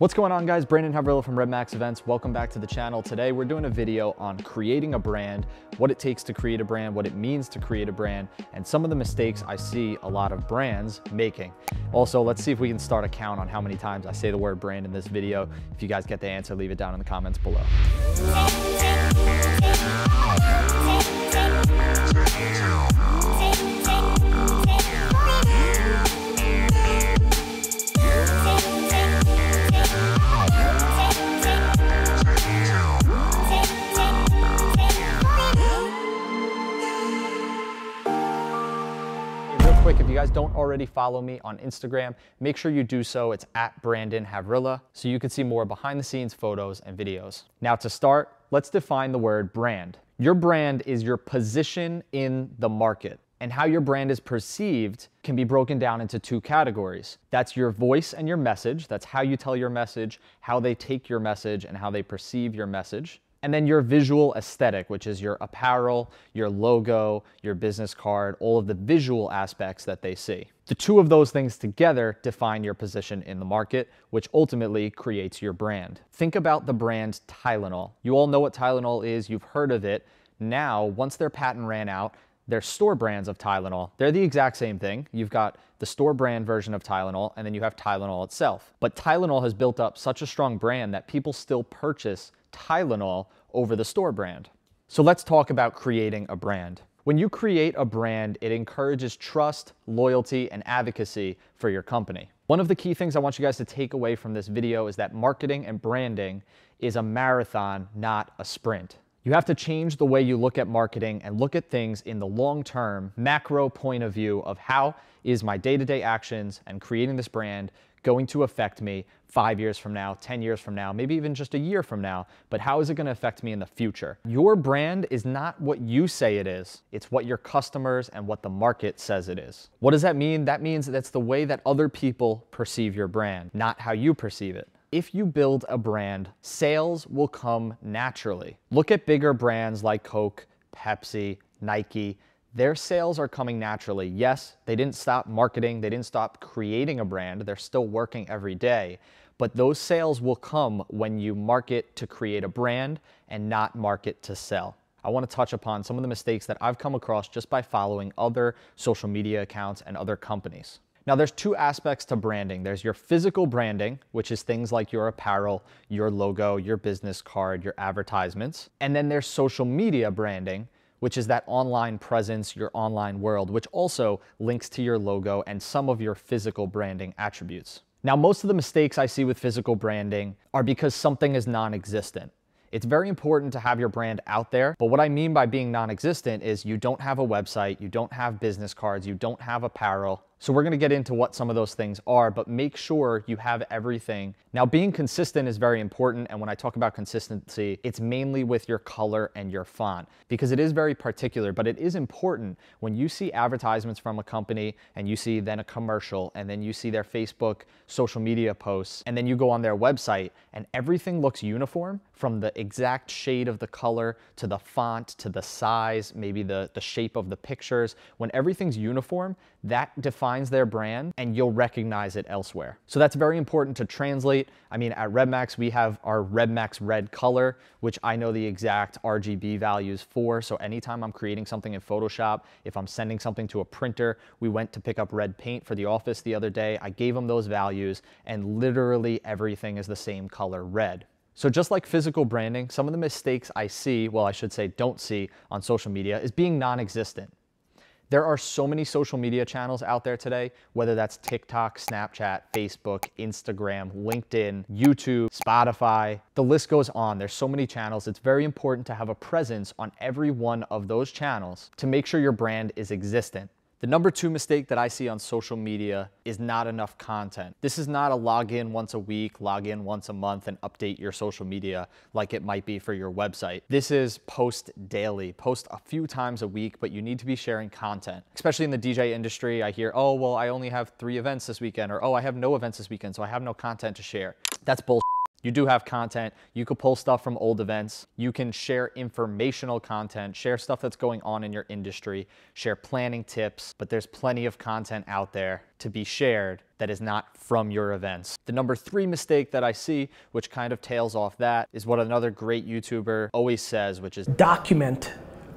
What's going on guys? Brandon Havrillo from Red Max Events. Welcome back to the channel. Today we're doing a video on creating a brand, what it takes to create a brand, what it means to create a brand, and some of the mistakes I see a lot of brands making. Also, let's see if we can start a count on how many times I say the word brand in this video. If you guys get the answer, leave it down in the comments below. guys don't already follow me on Instagram, make sure you do so. It's at Brandon Havrilla, so you can see more behind the scenes photos and videos. Now to start, let's define the word brand. Your brand is your position in the market and how your brand is perceived can be broken down into two categories. That's your voice and your message. That's how you tell your message, how they take your message, and how they perceive your message and then your visual aesthetic, which is your apparel, your logo, your business card, all of the visual aspects that they see. The two of those things together define your position in the market, which ultimately creates your brand. Think about the brand Tylenol. You all know what Tylenol is, you've heard of it. Now, once their patent ran out, their store brands of Tylenol. They're the exact same thing. You've got the store brand version of Tylenol, and then you have Tylenol itself. But Tylenol has built up such a strong brand that people still purchase Tylenol over the store brand. So let's talk about creating a brand. When you create a brand, it encourages trust, loyalty, and advocacy for your company. One of the key things I want you guys to take away from this video is that marketing and branding is a marathon, not a sprint. You have to change the way you look at marketing and look at things in the long term macro point of view of how is my day to day actions and creating this brand going to affect me five years from now, 10 years from now, maybe even just a year from now, but how is it gonna affect me in the future? Your brand is not what you say it is, it's what your customers and what the market says it is. What does that mean? That means that's the way that other people perceive your brand, not how you perceive it. If you build a brand, sales will come naturally. Look at bigger brands like Coke, Pepsi, Nike, their sales are coming naturally. Yes, they didn't stop marketing, they didn't stop creating a brand, they're still working every day. But those sales will come when you market to create a brand and not market to sell. I wanna to touch upon some of the mistakes that I've come across just by following other social media accounts and other companies. Now, there's two aspects to branding. There's your physical branding, which is things like your apparel, your logo, your business card, your advertisements. And then there's social media branding, which is that online presence, your online world, which also links to your logo and some of your physical branding attributes. Now, most of the mistakes I see with physical branding are because something is non-existent. It's very important to have your brand out there, but what I mean by being non-existent is you don't have a website, you don't have business cards, you don't have apparel, so we're gonna get into what some of those things are, but make sure you have everything. Now being consistent is very important. And when I talk about consistency, it's mainly with your color and your font because it is very particular, but it is important when you see advertisements from a company and you see then a commercial and then you see their Facebook social media posts and then you go on their website and everything looks uniform from the exact shade of the color to the font, to the size, maybe the, the shape of the pictures. When everything's uniform, that defines defines their brand and you'll recognize it elsewhere. So that's very important to translate. I mean, at RedMax, we have our RedMax red color, which I know the exact RGB values for. So anytime I'm creating something in Photoshop, if I'm sending something to a printer, we went to pick up red paint for the office the other day. I gave them those values and literally everything is the same color red. So just like physical branding, some of the mistakes I see, well, I should say don't see on social media is being non-existent. There are so many social media channels out there today, whether that's TikTok, Snapchat, Facebook, Instagram, LinkedIn, YouTube, Spotify, the list goes on. There's so many channels. It's very important to have a presence on every one of those channels to make sure your brand is existent. The number two mistake that I see on social media is not enough content. This is not a log in once a week, log in once a month and update your social media like it might be for your website. This is post daily, post a few times a week, but you need to be sharing content. Especially in the DJ industry, I hear, oh, well, I only have three events this weekend, or oh, I have no events this weekend, so I have no content to share. That's bullshit. You do have content. You could pull stuff from old events. You can share informational content, share stuff that's going on in your industry, share planning tips, but there's plenty of content out there to be shared that is not from your events. The number three mistake that I see, which kind of tails off that, is what another great YouTuber always says, which is document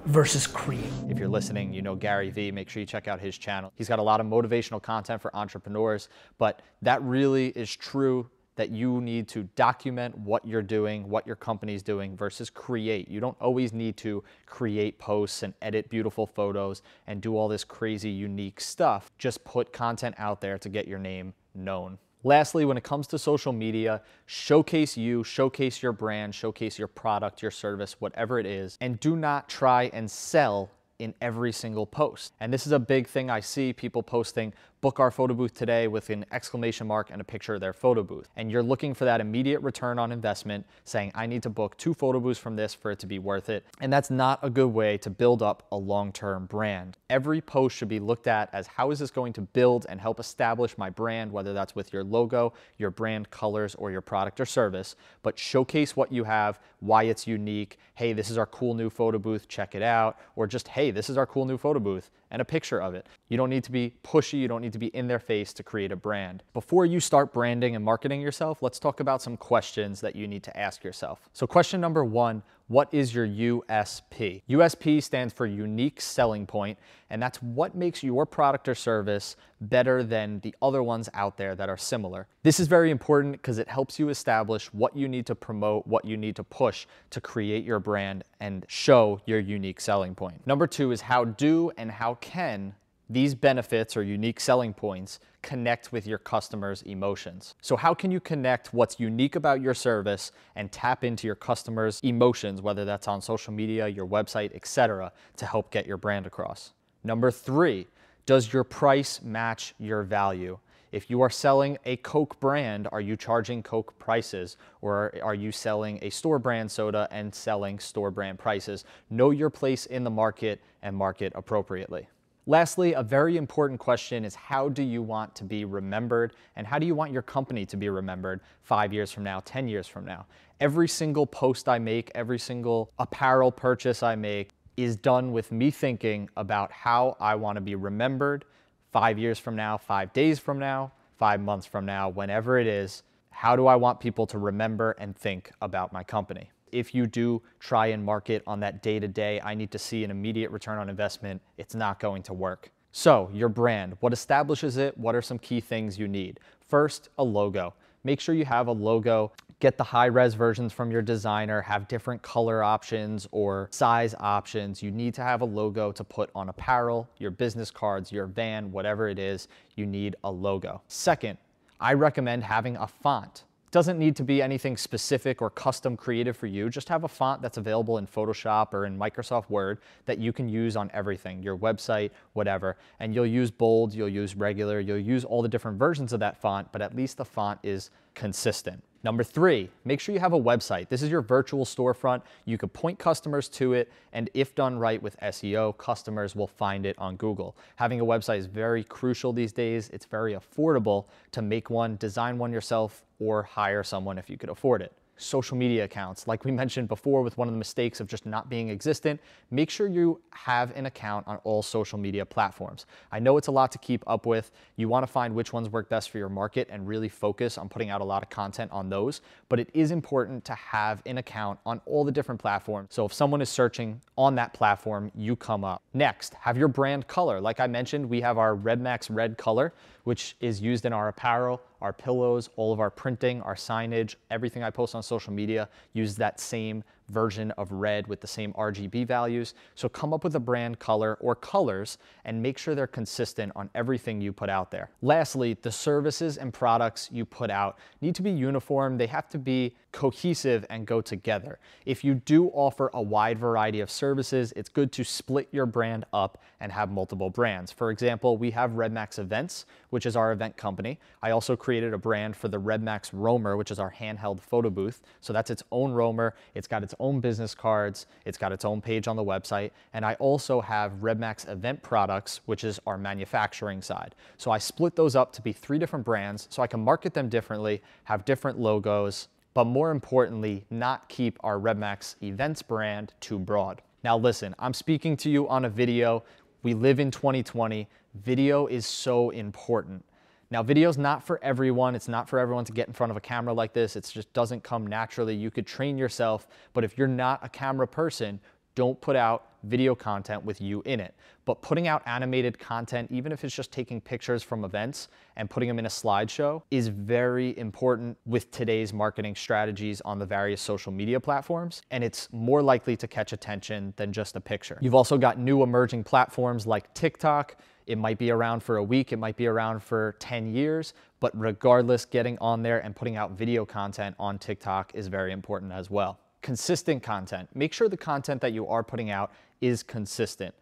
versus create. If you're listening, you know Gary Vee, make sure you check out his channel. He's got a lot of motivational content for entrepreneurs, but that really is true that you need to document what you're doing, what your company's doing versus create. You don't always need to create posts and edit beautiful photos and do all this crazy, unique stuff. Just put content out there to get your name known. Lastly, when it comes to social media, showcase you, showcase your brand, showcase your product, your service, whatever it is, and do not try and sell in every single post. And this is a big thing I see people posting book our photo booth today with an exclamation mark and a picture of their photo booth. And you're looking for that immediate return on investment saying, I need to book two photo booths from this for it to be worth it. And that's not a good way to build up a long-term brand. Every post should be looked at as how is this going to build and help establish my brand, whether that's with your logo, your brand colors, or your product or service, but showcase what you have, why it's unique. Hey, this is our cool new photo booth, check it out. Or just, hey, this is our cool new photo booth, and a picture of it. You don't need to be pushy, you don't need to be in their face to create a brand. Before you start branding and marketing yourself, let's talk about some questions that you need to ask yourself. So question number one, what is your USP? USP stands for unique selling point, and that's what makes your product or service better than the other ones out there that are similar. This is very important because it helps you establish what you need to promote, what you need to push to create your brand and show your unique selling point. Number two is how do and how can these benefits or unique selling points connect with your customers' emotions. So how can you connect what's unique about your service and tap into your customers' emotions, whether that's on social media, your website, etc., to help get your brand across? Number three, does your price match your value? If you are selling a Coke brand, are you charging Coke prices? Or are you selling a store brand soda and selling store brand prices? Know your place in the market and market appropriately. Lastly, a very important question is how do you want to be remembered and how do you want your company to be remembered five years from now, 10 years from now? Every single post I make, every single apparel purchase I make is done with me thinking about how I want to be remembered five years from now, five days from now, five months from now, whenever it is. How do I want people to remember and think about my company? if you do try and market on that day to day, I need to see an immediate return on investment, it's not going to work. So your brand, what establishes it? What are some key things you need? First, a logo. Make sure you have a logo get the high res versions from your designer, have different color options or size options. You need to have a logo to put on apparel, your business cards, your van, whatever it is, you need a logo. Second, I recommend having a font. Doesn't need to be anything specific or custom creative for you. Just have a font that's available in Photoshop or in Microsoft Word that you can use on everything, your website, whatever. And you'll use bold, you'll use regular, you'll use all the different versions of that font, but at least the font is consistent. Number three, make sure you have a website. This is your virtual storefront. You could point customers to it, and if done right with SEO, customers will find it on Google. Having a website is very crucial these days. It's very affordable to make one, design one yourself, or hire someone if you could afford it social media accounts. Like we mentioned before with one of the mistakes of just not being existent, make sure you have an account on all social media platforms. I know it's a lot to keep up with. You wanna find which ones work best for your market and really focus on putting out a lot of content on those, but it is important to have an account on all the different platforms. So if someone is searching on that platform, you come up. Next, have your brand color. Like I mentioned, we have our Red Max Red color which is used in our apparel, our pillows, all of our printing, our signage, everything I post on social media, use that same version of red with the same RGB values. So come up with a brand color or colors and make sure they're consistent on everything you put out there. Lastly, the services and products you put out need to be uniform. They have to be cohesive and go together. If you do offer a wide variety of services, it's good to split your brand up and have multiple brands. For example, we have Redmax Events, which is our event company. I also created a brand for the Redmax Roamer, which is our handheld photo booth. So that's its own roamer. It's got its own business cards. It's got its own page on the website. And I also have RedMax Event Products, which is our manufacturing side. So I split those up to be three different brands so I can market them differently, have different logos, but more importantly, not keep our RedMax Events brand too broad. Now listen, I'm speaking to you on a video. We live in 2020. Video is so important. Now, video's not for everyone. It's not for everyone to get in front of a camera like this. It just doesn't come naturally. You could train yourself, but if you're not a camera person, don't put out video content with you in it. But putting out animated content, even if it's just taking pictures from events and putting them in a slideshow, is very important with today's marketing strategies on the various social media platforms. And it's more likely to catch attention than just a picture. You've also got new emerging platforms like TikTok. It might be around for a week, it might be around for 10 years, but regardless, getting on there and putting out video content on TikTok is very important as well consistent content. Make sure the content that you are putting out is consistent.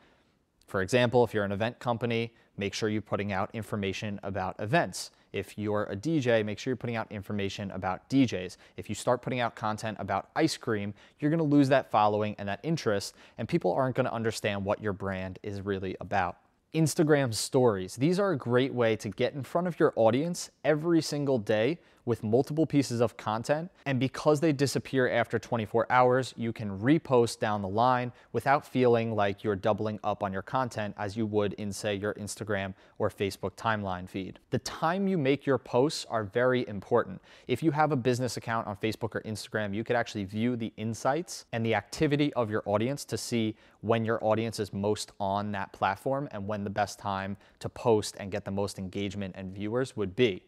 For example, if you're an event company, make sure you're putting out information about events. If you're a DJ, make sure you're putting out information about DJs. If you start putting out content about ice cream, you're gonna lose that following and that interest, and people aren't gonna understand what your brand is really about. Instagram stories. These are a great way to get in front of your audience every single day with multiple pieces of content. And because they disappear after 24 hours, you can repost down the line without feeling like you're doubling up on your content as you would in say your Instagram or Facebook timeline feed. The time you make your posts are very important. If you have a business account on Facebook or Instagram, you could actually view the insights and the activity of your audience to see when your audience is most on that platform and when the best time to post and get the most engagement and viewers would be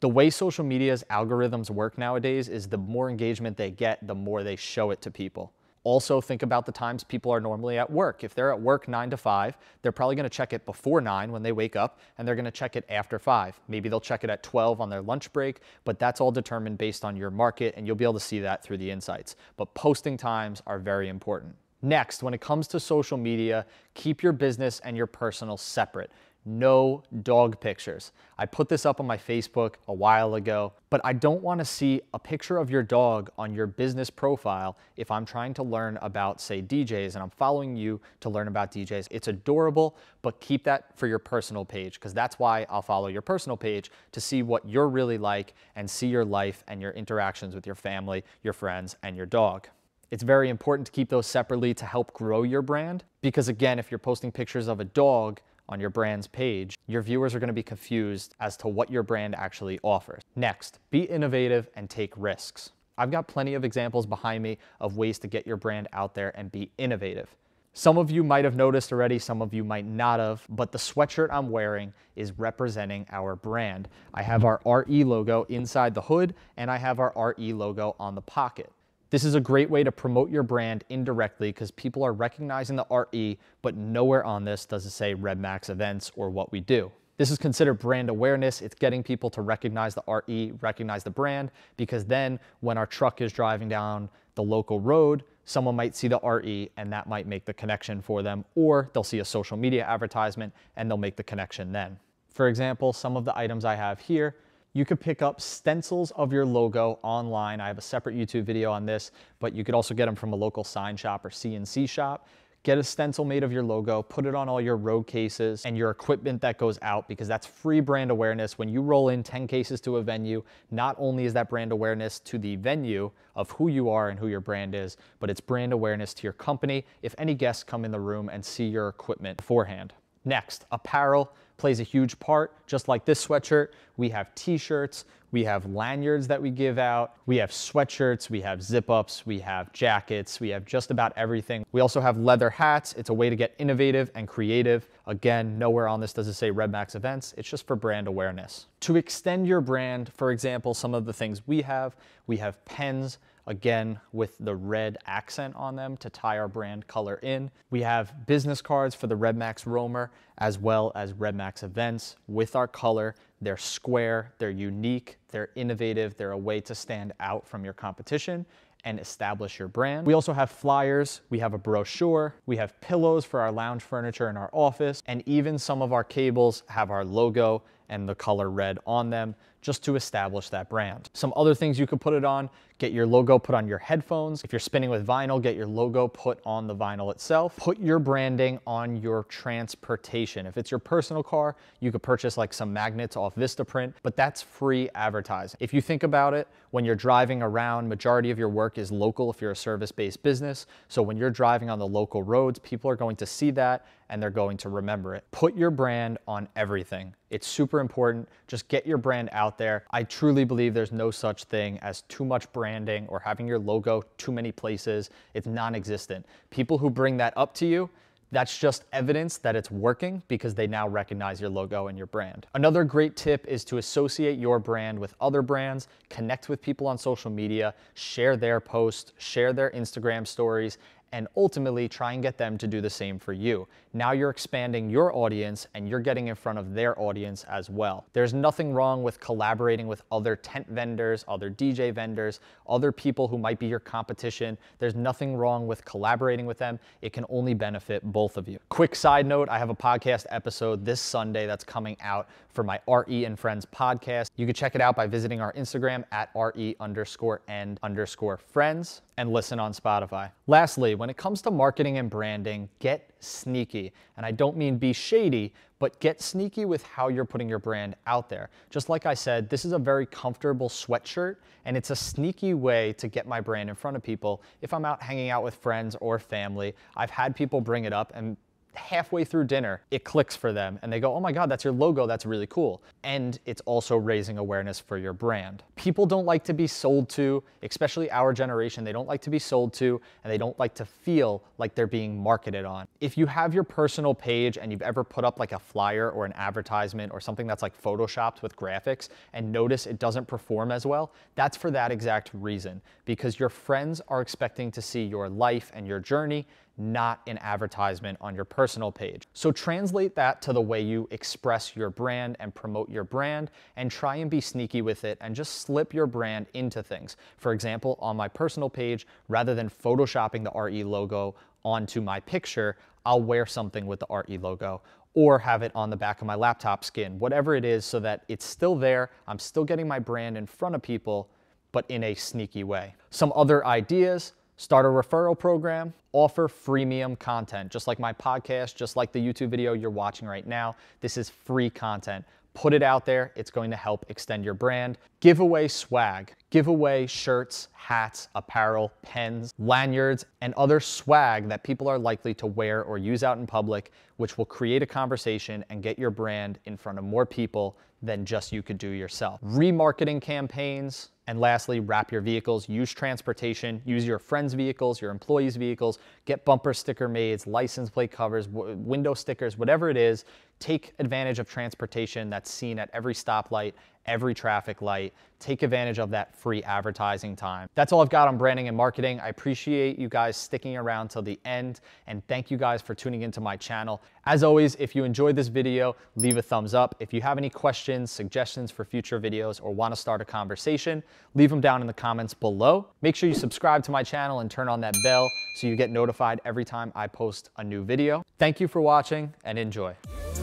the way social media's algorithms work nowadays is the more engagement they get, the more they show it to people. Also think about the times people are normally at work. If they're at work nine to five, they're probably gonna check it before nine when they wake up and they're gonna check it after five. Maybe they'll check it at 12 on their lunch break, but that's all determined based on your market and you'll be able to see that through the insights. But posting times are very important. Next, when it comes to social media, keep your business and your personal separate no dog pictures. I put this up on my Facebook a while ago, but I don't wanna see a picture of your dog on your business profile if I'm trying to learn about, say, DJs and I'm following you to learn about DJs. It's adorable, but keep that for your personal page because that's why I'll follow your personal page to see what you're really like and see your life and your interactions with your family, your friends, and your dog. It's very important to keep those separately to help grow your brand because again, if you're posting pictures of a dog, on your brand's page, your viewers are gonna be confused as to what your brand actually offers. Next, be innovative and take risks. I've got plenty of examples behind me of ways to get your brand out there and be innovative. Some of you might have noticed already, some of you might not have, but the sweatshirt I'm wearing is representing our brand. I have our RE logo inside the hood and I have our RE logo on the pocket. This is a great way to promote your brand indirectly because people are recognizing the RE, but nowhere on this does it say Red Max events or what we do. This is considered brand awareness. It's getting people to recognize the RE, recognize the brand, because then when our truck is driving down the local road, someone might see the RE and that might make the connection for them, or they'll see a social media advertisement and they'll make the connection then. For example, some of the items I have here, you could pick up stencils of your logo online. I have a separate YouTube video on this, but you could also get them from a local sign shop or CNC shop. Get a stencil made of your logo, put it on all your road cases and your equipment that goes out because that's free brand awareness. When you roll in 10 cases to a venue, not only is that brand awareness to the venue of who you are and who your brand is, but it's brand awareness to your company if any guests come in the room and see your equipment beforehand. Next, apparel plays a huge part. Just like this sweatshirt, we have t-shirts, we have lanyards that we give out, we have sweatshirts, we have zip-ups, we have jackets, we have just about everything. We also have leather hats. It's a way to get innovative and creative. Again, nowhere on this does it say Red Max events. It's just for brand awareness. To extend your brand, for example, some of the things we have, we have pens, again with the red accent on them to tie our brand color in. We have business cards for the Red Max Roamer as well as Red Max events with our color. They're square, they're unique, they're innovative, they're a way to stand out from your competition and establish your brand. We also have flyers, we have a brochure, we have pillows for our lounge furniture in our office, and even some of our cables have our logo and the color red on them just to establish that brand. Some other things you could put it on, get your logo put on your headphones. If you're spinning with vinyl, get your logo put on the vinyl itself. Put your branding on your transportation. If it's your personal car, you could purchase like some magnets off Vistaprint, but that's free advertising. If you think about it, when you're driving around, majority of your work is local if you're a service-based business. So when you're driving on the local roads, people are going to see that and they're going to remember it. Put your brand on everything. It's super important. Just get your brand out there. I truly believe there's no such thing as too much branding or having your logo too many places. It's non-existent. People who bring that up to you, that's just evidence that it's working because they now recognize your logo and your brand. Another great tip is to associate your brand with other brands, connect with people on social media, share their posts, share their Instagram stories, and ultimately try and get them to do the same for you. Now you're expanding your audience and you're getting in front of their audience as well. There's nothing wrong with collaborating with other tent vendors, other DJ vendors, other people who might be your competition. There's nothing wrong with collaborating with them. It can only benefit both of you. Quick side note, I have a podcast episode this Sunday that's coming out for my RE and Friends podcast. You can check it out by visiting our Instagram at RE underscore and underscore friends and listen on Spotify. Lastly, when it comes to marketing and branding, get sneaky. And I don't mean be shady, but get sneaky with how you're putting your brand out there. Just like I said, this is a very comfortable sweatshirt and it's a sneaky way to get my brand in front of people. If I'm out hanging out with friends or family, I've had people bring it up and halfway through dinner, it clicks for them and they go, oh my God, that's your logo, that's really cool. And it's also raising awareness for your brand. People don't like to be sold to, especially our generation, they don't like to be sold to and they don't like to feel like they're being marketed on. If you have your personal page and you've ever put up like a flyer or an advertisement or something that's like photoshopped with graphics and notice it doesn't perform as well, that's for that exact reason because your friends are expecting to see your life and your journey not an advertisement on your personal page. So translate that to the way you express your brand and promote your brand and try and be sneaky with it and just slip your brand into things. For example, on my personal page, rather than photoshopping the RE logo onto my picture, I'll wear something with the RE logo or have it on the back of my laptop skin, whatever it is, so that it's still there. I'm still getting my brand in front of people, but in a sneaky way. Some other ideas, Start a referral program, offer freemium content, just like my podcast, just like the YouTube video you're watching right now. This is free content. Put it out there. It's going to help extend your brand. Give away swag. Give away shirts, hats, apparel, pens, lanyards, and other swag that people are likely to wear or use out in public, which will create a conversation and get your brand in front of more people than just you could do yourself. Remarketing campaigns, and lastly, wrap your vehicles, use transportation, use your friends' vehicles, your employees' vehicles, get bumper sticker maids, license plate covers, window stickers, whatever it is take advantage of transportation that's seen at every stoplight, every traffic light. Take advantage of that free advertising time. That's all I've got on branding and marketing. I appreciate you guys sticking around till the end and thank you guys for tuning into my channel. As always, if you enjoyed this video, leave a thumbs up. If you have any questions, suggestions for future videos, or wanna start a conversation, leave them down in the comments below. Make sure you subscribe to my channel and turn on that bell so you get notified every time I post a new video. Thank you for watching and enjoy.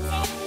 Oh.